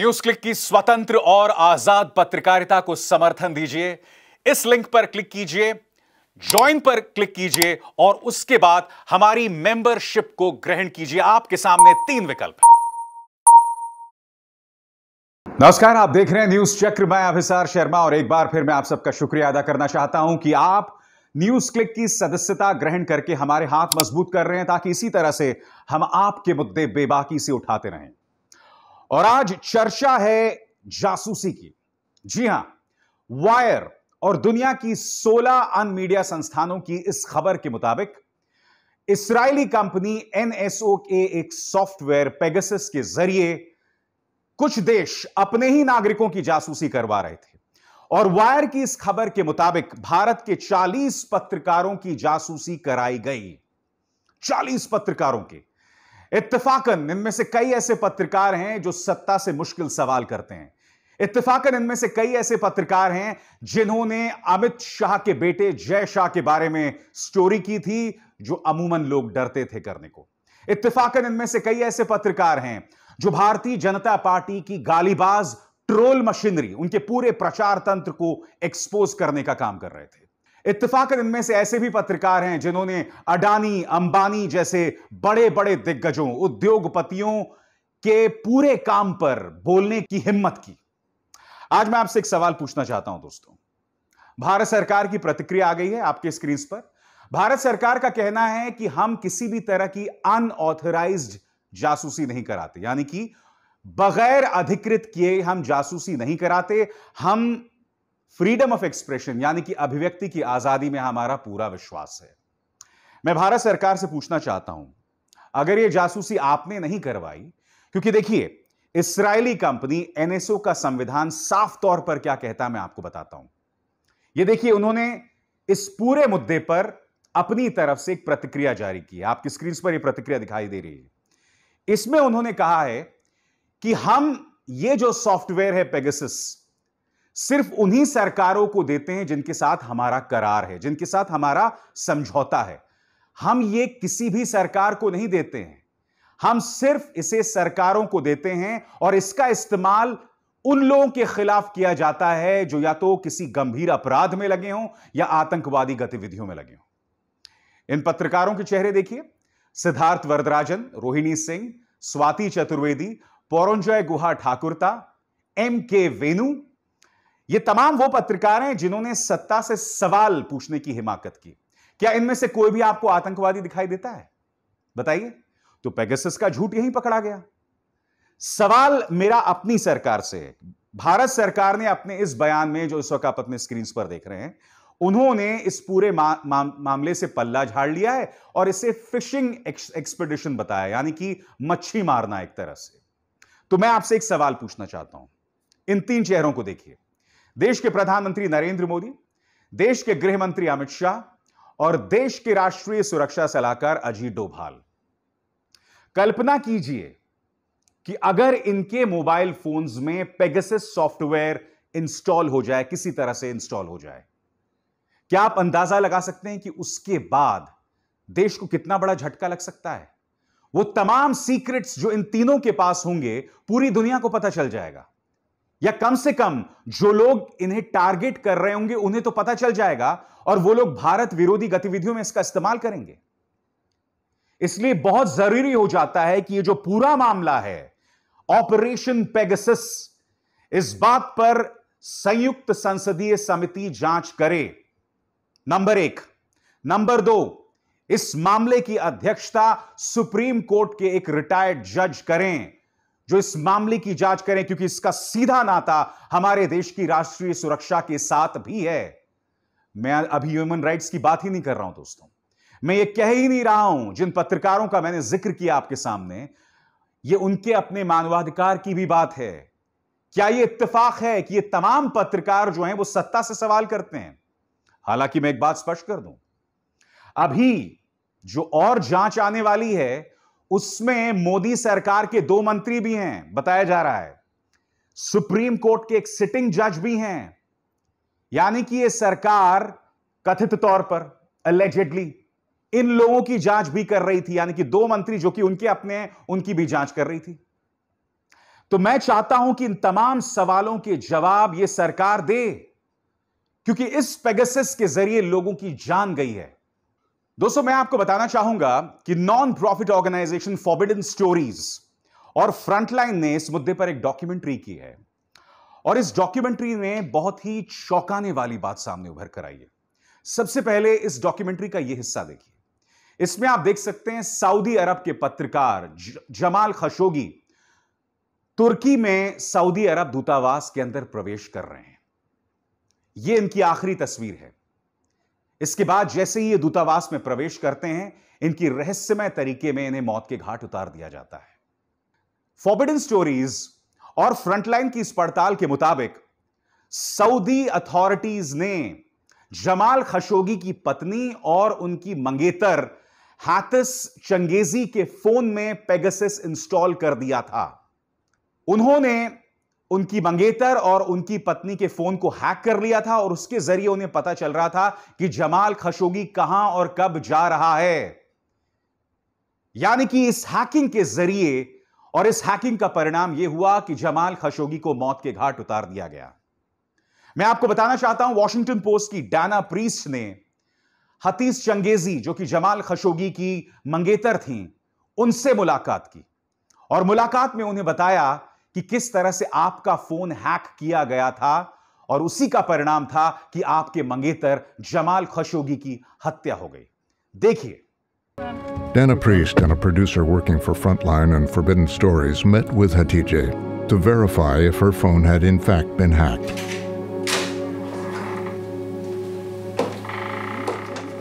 News click की स्वतंत्र और आजाद पत्रकारिता को समर्थन दीजिए इस लिंक पर क्लिक कीजिए ज्वाइन पर क्लिक कीजिए और उसके बाद हमारी मेंबरशिप को ग्रहण कीजिए आपके सामने तीन विकल्प हैं नमस्कार आप देख रहे हैं न्यूज चक्र मैं अभिसार शर्मा और एक बार फिर मैं आप सबका शुक्रिया अदा करना चाहता हूं कि आप न्यूज क्लिक की सदस्यता ग्रहण करके हमारे हाथ मजबूत कर रहे हैं ताकि इसी तरह से हम आपके मुद्दे बेबाकी से उठाते रहें और आज चर्चा है जासूसी की जी हां वायर और दुनिया की 16 अन मीडिया संस्थानों की इस खबर के मुताबिक इसराइली कंपनी एनएसओ के एक सॉफ्टवेयर पेगसिस के जरिए कुछ देश अपने ही नागरिकों की जासूसी करवा रहे थे और वायर की इस खबर के मुताबिक भारत के 40 पत्रकारों की जासूसी कराई गई 40 पत्रकारों के इतफाकन इनमें से कई ऐसे पत्रकार हैं जो सत्ता से मुश्किल सवाल करते हैं इतफाकन इनमें से कई ऐसे पत्रकार हैं जिन्होंने अमित शाह के बेटे जय शाह के बारे में स्टोरी की थी जो अमूमन लोग डरते थे करने को इतफाकन इनमें से कई ऐसे पत्रकार हैं जो भारतीय जनता पार्टी की गालीबाज ट्रोल मशीनरी उनके पूरे प्रचार तंत्र को एक्सपोज करने का काम कर रहे थे इत्तेफाकन इनमें से ऐसे भी पत्रकार हैं जिन्होंने अडानी अंबानी जैसे बड़े बड़े दिग्गजों उद्योगपतियों के पूरे काम पर बोलने की हिम्मत की आज मैं आपसे एक सवाल पूछना चाहता हूं दोस्तों भारत सरकार की प्रतिक्रिया आ गई है आपके स्क्रीन पर भारत सरकार का कहना है कि हम किसी भी तरह की अनऑथराइज जासूसी नहीं कराते यानी कि बगैर अधिकृत किए हम जासूसी नहीं कराते हम फ्रीडम ऑफ एक्सप्रेशन यानी कि अभिव्यक्ति की आजादी में हमारा पूरा विश्वास है मैं भारत सरकार से पूछना चाहता हूं अगर यह जासूसी आपने नहीं करवाई क्योंकि देखिए इसराइली कंपनी एनएसओ का संविधान साफ तौर पर क्या कहता है मैं आपको बताता हूं यह देखिए उन्होंने इस पूरे मुद्दे पर अपनी तरफ से एक प्रतिक्रिया जारी की है आपकी स्क्रीन पर यह प्रतिक्रिया दिखाई दे रही है इसमें उन्होंने कहा है कि हम ये जो सॉफ्टवेयर है पेगसिस सिर्फ उन्हीं सरकारों को देते हैं जिनके साथ हमारा करार है जिनके साथ हमारा समझौता है हम ये किसी भी सरकार को नहीं देते हैं हम सिर्फ इसे सरकारों को देते हैं और इसका इस्तेमाल उन लोगों के खिलाफ किया जाता है जो या तो किसी गंभीर अपराध में लगे हों या आतंकवादी गतिविधियों में लगे हों इन पत्रकारों के चेहरे देखिए सिद्धार्थ वरदराजन रोहिणी सिंह स्वाति चतुर्वेदी पौरजय गुहा ठाकुरता एम के वेणु ये तमाम वो पत्रकार हैं जिन्होंने सत्ता से सवाल पूछने की हिमाकत की क्या इनमें से कोई भी आपको आतंकवादी दिखाई देता है बताइए तो पेगसस का झूठ यहीं पकड़ा गया सवाल मेरा अपनी सरकार से भारत सरकार ने अपने इस बयान में जो इस वक्त आप अपने स्क्रीन पर देख रहे हैं उन्होंने इस पूरे मा, मा, मामले से पल्ला झाड़ लिया है और इसे फिशिंग एक्स, एक्सपेडिशन बताया यानी कि मच्छी मारना एक तरह से तो मैं आपसे एक सवाल पूछना चाहता हूं इन तीन चेहरों को देखिए देश के प्रधानमंत्री नरेंद्र मोदी देश के गृह मंत्री अमित शाह और देश के राष्ट्रीय सुरक्षा सलाहकार अजीत डोभाल कल्पना कीजिए कि अगर इनके मोबाइल फोन्स में पेगसिस सॉफ्टवेयर इंस्टॉल हो जाए किसी तरह से इंस्टॉल हो जाए क्या आप अंदाजा लगा सकते हैं कि उसके बाद देश को कितना बड़ा झटका लग सकता है वो तमाम सीक्रेट्स जो इन तीनों के पास होंगे पूरी दुनिया को पता चल जाएगा या कम से कम जो लोग इन्हें टारगेट कर रहे होंगे उन्हें तो पता चल जाएगा और वो लोग भारत विरोधी गतिविधियों में इसका इस्तेमाल करेंगे इसलिए बहुत जरूरी हो जाता है कि ये जो पूरा मामला है ऑपरेशन पेगसिस इस बात पर संयुक्त संसदीय समिति जांच करे नंबर एक नंबर दो इस मामले की अध्यक्षता सुप्रीम कोर्ट के एक रिटायर्ड जज करें जो इस मामले की जांच करें क्योंकि इसका सीधा नाता हमारे देश की राष्ट्रीय सुरक्षा के साथ भी है मैं अभी ह्यूमन राइट्स की बात ही नहीं कर रहा हूं दोस्तों मैं ये कह ही नहीं रहा हूं जिन पत्रकारों का मैंने जिक्र किया आपके सामने ये उनके अपने मानवाधिकार की भी बात है क्या यह इत्तेफाक है कि ये तमाम पत्रकार जो हैं वो सत्ता से सवाल करते हैं हालांकि मैं एक बात स्पष्ट कर दूं अभी जो और जांच आने वाली है उसमें मोदी सरकार के दो मंत्री भी हैं बताया जा रहा है सुप्रीम कोर्ट के एक सिटिंग जज भी हैं यानी कि यह सरकार कथित तौर पर अलेजेडली इन लोगों की जांच भी कर रही थी यानी कि दो मंत्री जो कि उनके अपने हैं उनकी भी जांच कर रही थी तो मैं चाहता हूं कि इन तमाम सवालों के जवाब यह सरकार दे क्योंकि इस पेगसिस के जरिए लोगों की जान गई है दोस्तों मैं आपको बताना चाहूंगा कि non profit organisation Forbidden Stories और फ्रंटलाइन ने इस मुद्दे पर एक डॉक्यूमेंट्री की है और इस डॉक्यूमेंट्री ने बहुत ही चौंकाने वाली बात सामने उभर कर आई है सबसे पहले इस डॉक्यूमेंट्री का यह हिस्सा देखिए इसमें आप देख सकते हैं सऊदी अरब के पत्रकार जमाल खशोगी तुर्की में सऊदी अरब दूतावास के अंदर प्रवेश कर रहे हैं यह इनकी आखिरी तस्वीर है इसके बाद जैसे ही ये दूतावास में प्रवेश करते हैं इनकी रहस्यमय तरीके में इन्हें मौत के घाट उतार दिया जाता है फॉबिडन स्टोरीज और फ्रंटलाइन की इस पड़ताल के मुताबिक सऊदी अथॉरिटीज ने जमाल खशोगी की पत्नी और उनकी मंगेतर हाथिस चंगेजी के फोन में पेगसिस इंस्टॉल कर दिया था उन्होंने उनकी मंगेतर और उनकी पत्नी के फोन को हैक कर लिया था और उसके जरिए उन्हें पता चल रहा था कि जमाल खशोगी कहां और कब जा रहा है यानी कि इस हैकिंग के जरिए और इस हैकिंग का परिणाम यह हुआ कि जमाल खशोगी को मौत के घाट उतार दिया गया मैं आपको बताना चाहता हूं वॉशिंगटन पोस्ट की डाना प्रीस्ट ने हतीस चंगेजी जो कि जमाल खशोगी की मंगेतर थी उनसे मुलाकात की और मुलाकात में उन्हें बताया कि किस तरह से आपका फोन हैक किया गया था और उसी का परिणाम था कि आपके मंगेतर जमाल खशोगी की हत्या हो गई देखिए Dana Priest and a producer working for Frontline and Forbidden Stories met with Hatice to verify if her phone had in fact been hacked.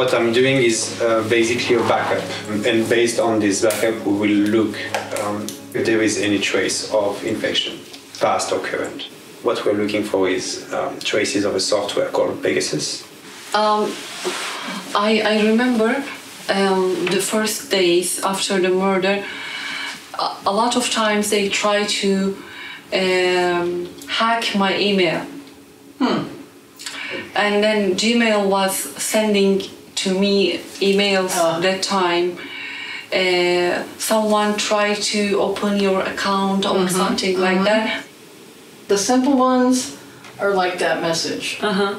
What I'm doing is uh, basically a backup, and based on this backup, we will look um, if there is any trace of infection, past or current. What we're looking for is um, traces of a software called Pegasus. Um, I, I remember um, the first days after the murder, a, lot of times they try to um, hack my email. Hmm. And then Gmail was sending to me emails oh. that time someone try to open your account or mm-hmm. something mm-hmm. like that. The simple ones are like that message. Uh-huh.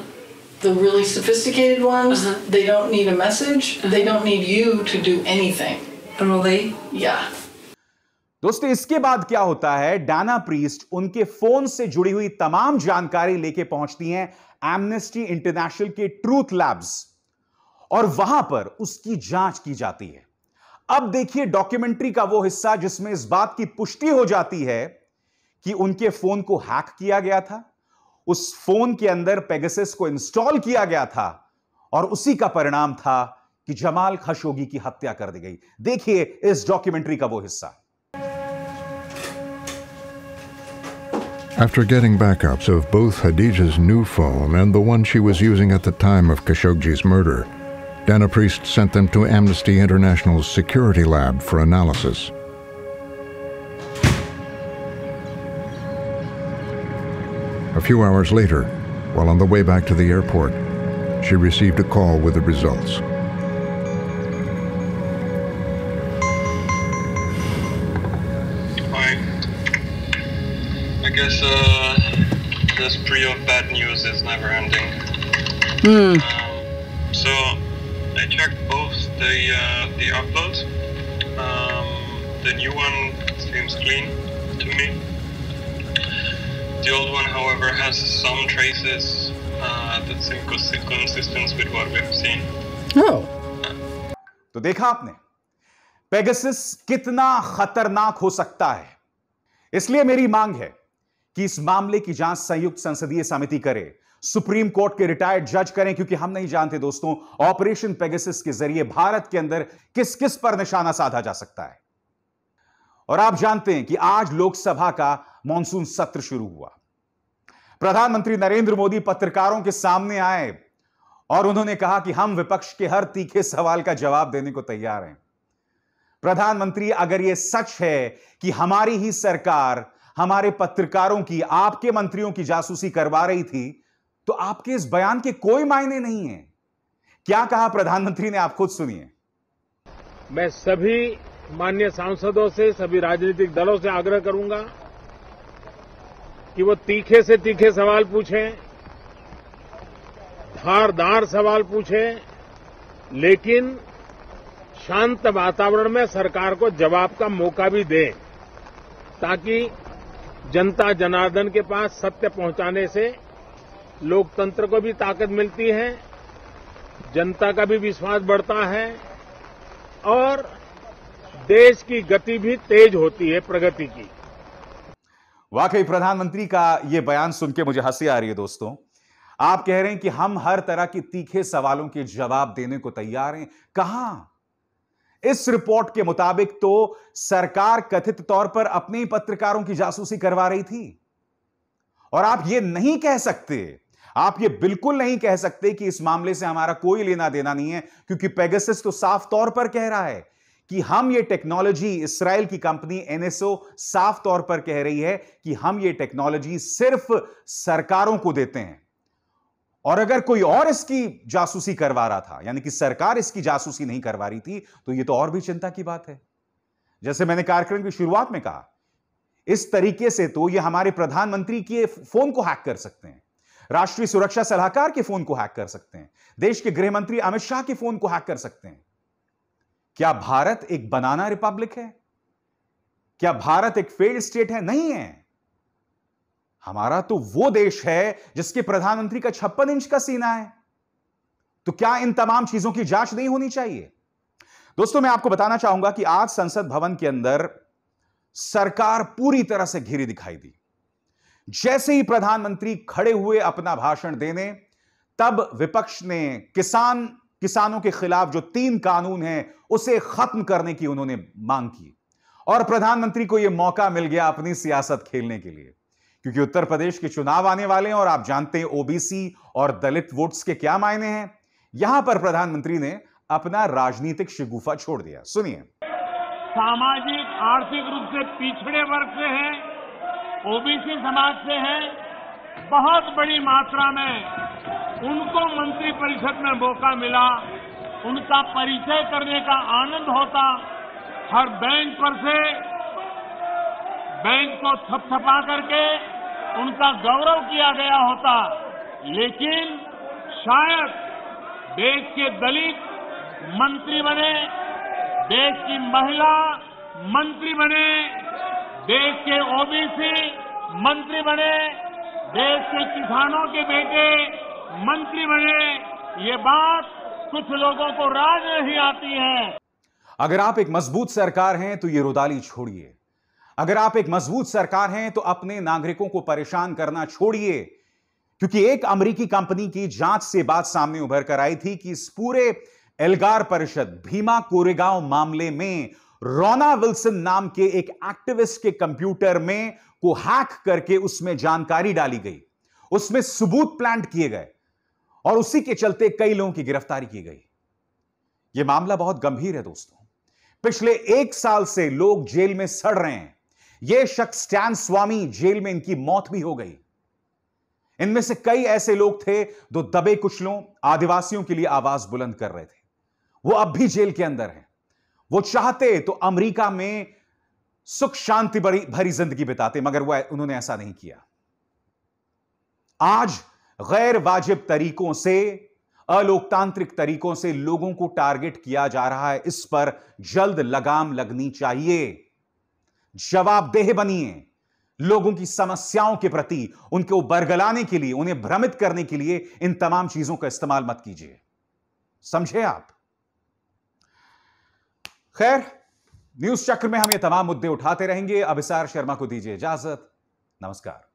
The really sophisticated ones, uh-huh. they don't need a message. Uh-huh. They don't need you to do anything. Really? Yeah. दोस्तों इसके बाद क्या होता है Dana priest उनके phone से जुड़ी हुई तमाम जानकारी लेके पहुंचती हैं एमनेस्टी इंटरनेशनल के ट्रूथ लैब्स और वहां पर उसकी जांच की जाती है अब देखिए डॉक्यूमेंट्री का वो हिस्सा जिसमें इस बात की पुष्टि हो जाती है कि उनके फोन को हैक किया गया था उस फोन के अंदर पेगसिस को इंस्टॉल किया गया था और उसी का परिणाम था कि जमाल खशोगी की हत्या कर दी गई देखिए इस डॉक्यूमेंट्री का वो हिस्सा After getting backups of both Hadija's new phone and the one she was using at the time of Khashoggi's murder, Dana Priest sent them to Amnesty International's security lab for analysis. A few hours later, while on the way back to the airport, she received a call with the results. Alright. I guess uh, spree of bad news is never ending. Hmm. Um, uh, the upload. Um, the new one seems clean to me. The old one, however, has some traces uh, that seem consistent with what we have seen. Oh. तो देखा आपने Pegasus कितना खतरनाक हो सकता है इसलिए मेरी मांग है कि इस मामले की जांच संयुक्त संसदीय समिति करे सुप्रीम कोर्ट के रिटायर्ड जज करें क्योंकि हम नहीं जानते दोस्तों ऑपरेशन पेगेसिस के जरिए भारत के अंदर किस किस पर निशाना साधा जा सकता है और आप जानते हैं कि आज लोकसभा का मानसून सत्र शुरू हुआ प्रधानमंत्री नरेंद्र मोदी पत्रकारों के सामने आए और उन्होंने कहा कि हम विपक्ष के हर तीखे सवाल का जवाब देने को तैयार हैं प्रधानमंत्री अगर यह सच है कि हमारी ही सरकार हमारे पत्रकारों की आपके मंत्रियों की जासूसी करवा रही थी तो आपके इस बयान के कोई मायने नहीं है क्या कहा प्रधानमंत्री ने आप खुद सुनिए मैं सभी मान्य सांसदों से सभी राजनीतिक दलों से आग्रह करूंगा कि वो तीखे से तीखे सवाल पूछें धारदार सवाल पूछें लेकिन शांत वातावरण में सरकार को जवाब का मौका भी दें ताकि जनता जनार्दन के पास सत्य पहुंचाने से लोकतंत्र को भी ताकत मिलती है जनता का भी विश्वास बढ़ता है और देश की गति भी तेज होती है प्रगति की वाकई प्रधानमंत्री का यह बयान सुन के मुझे हंसी आ रही है दोस्तों आप कह रहे हैं कि हम हर तरह के तीखे सवालों के जवाब देने को तैयार हैं कहां इस रिपोर्ट के मुताबिक तो सरकार कथित तौर पर अपने ही पत्रकारों की जासूसी करवा रही थी और आप ये नहीं कह सकते आप ये बिल्कुल नहीं कह सकते कि इस मामले से हमारा कोई लेना देना नहीं है क्योंकि पेगसिस तो साफ तौर पर कह रहा है कि हम ये टेक्नोलॉजी इसराइल की कंपनी एनएसओ साफ तौर पर कह रही है कि हम ये टेक्नोलॉजी सिर्फ सरकारों को देते हैं और अगर कोई और इसकी जासूसी करवा रहा था यानी कि सरकार इसकी जासूसी नहीं करवा रही थी तो यह तो और भी चिंता की बात है जैसे मैंने कार्यक्रम की शुरुआत में कहा इस तरीके से तो ये हमारे प्रधानमंत्री के फोन को हैक कर सकते हैं राष्ट्रीय सुरक्षा सलाहकार के फोन को हैक कर सकते हैं देश के गृह मंत्री अमित शाह के फोन को हैक कर सकते हैं क्या भारत एक बनाना रिपब्लिक है क्या भारत एक फेल्ड स्टेट है नहीं है हमारा तो वो देश है जिसके प्रधानमंत्री का छप्पन इंच का सीना है तो क्या इन तमाम चीजों की जांच नहीं होनी चाहिए दोस्तों मैं आपको बताना चाहूंगा कि आज संसद भवन के अंदर सरकार पूरी तरह से घिरी दिखाई दी जैसे ही प्रधानमंत्री खड़े हुए अपना भाषण देने तब विपक्ष ने किसान किसानों के खिलाफ जो तीन कानून हैं उसे खत्म करने की उन्होंने मांग की और प्रधानमंत्री को यह मौका मिल गया अपनी सियासत खेलने के लिए क्योंकि उत्तर प्रदेश के चुनाव आने वाले हैं और आप जानते हैं ओबीसी और दलित वोट्स के क्या मायने हैं यहां पर प्रधानमंत्री ने अपना राजनीतिक शिगुफा छोड़ दिया सुनिए सामाजिक आर्थिक रूप से पिछड़े वर्ग से हैं ओबीसी समाज से हैं बहुत बड़ी मात्रा में उनको मंत्रिपरिषद में मौका मिला उनका परिचय करने का आनंद होता हर बैंक पर से बैंक को थपथपा करके उनका गौरव किया गया होता लेकिन शायद देश के दलित मंत्री बने देश की महिला मंत्री बने देश के ओबीसी मंत्री बने देश के किसानों के बेटे मंत्री बने ये बात कुछ लोगों को राज नहीं आती है अगर आप एक मजबूत सरकार हैं तो ये रुदाली छोड़िए अगर आप एक मजबूत सरकार हैं तो अपने नागरिकों को परेशान करना छोड़िए क्योंकि एक अमेरिकी कंपनी की जांच से बात सामने उभर कर आई थी कि इस पूरे एल्गार परिषद भीमा कोरेगांव मामले में रोना विल्सन नाम के एक एक्टिविस्ट के कंप्यूटर में को हैक करके उसमें जानकारी डाली गई उसमें सबूत प्लांट किए गए और उसी के चलते कई लोगों की गिरफ्तारी की गई यह मामला बहुत गंभीर है दोस्तों पिछले एक साल से लोग जेल में सड़ रहे हैं यह शख्स स्टैन स्वामी जेल में इनकी मौत भी हो गई इनमें से कई ऐसे लोग थे जो दबे कुचलों आदिवासियों के लिए आवाज बुलंद कर रहे थे वो अब भी जेल के अंदर हैं वो चाहते तो अमेरिका में सुख शांति भरी भरी जिंदगी बिताते मगर वह उन्होंने ऐसा नहीं किया आज गैर वाजिब तरीकों से अलोकतांत्रिक तरीकों से लोगों को टारगेट किया जा रहा है इस पर जल्द लगाम लगनी चाहिए जवाबदेह बनिए लोगों की समस्याओं के प्रति उनको बरगलाने के लिए उन्हें भ्रमित करने के लिए इन तमाम चीजों का इस्तेमाल मत कीजिए समझे आप खैर न्यूज चक्र में हम ये तमाम मुद्दे उठाते रहेंगे अभिसार शर्मा को दीजिए इजाजत नमस्कार